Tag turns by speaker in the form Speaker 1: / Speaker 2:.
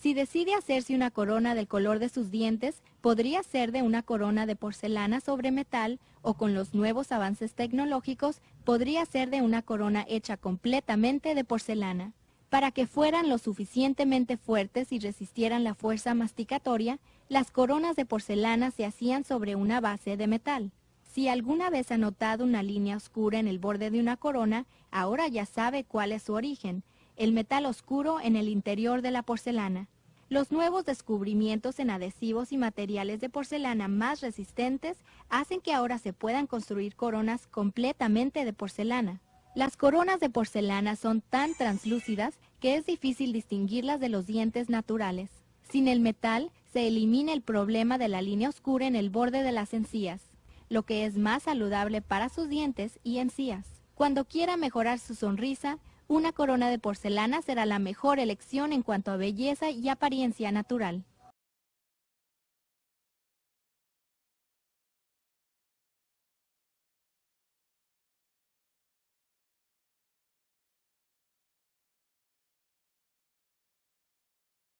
Speaker 1: Si decide hacerse una corona del color de sus dientes, podría ser de una corona de porcelana sobre metal o con los nuevos avances tecnológicos, podría ser de una corona hecha completamente de porcelana. Para que fueran lo suficientemente fuertes y resistieran la fuerza masticatoria, las coronas de porcelana se hacían sobre una base de metal. Si alguna vez ha notado una línea oscura en el borde de una corona, ahora ya sabe cuál es su origen el metal oscuro en el interior de la porcelana. Los nuevos descubrimientos en adhesivos y materiales de porcelana más resistentes hacen que ahora se puedan construir coronas completamente de porcelana. Las coronas de porcelana son tan translúcidas que es difícil distinguirlas de los dientes naturales. Sin el metal, se elimina el problema de la línea oscura en el borde de las encías, lo que es más saludable para sus dientes y encías. Cuando quiera mejorar su sonrisa, una corona de porcelana será la mejor elección en cuanto a belleza
Speaker 2: y apariencia natural.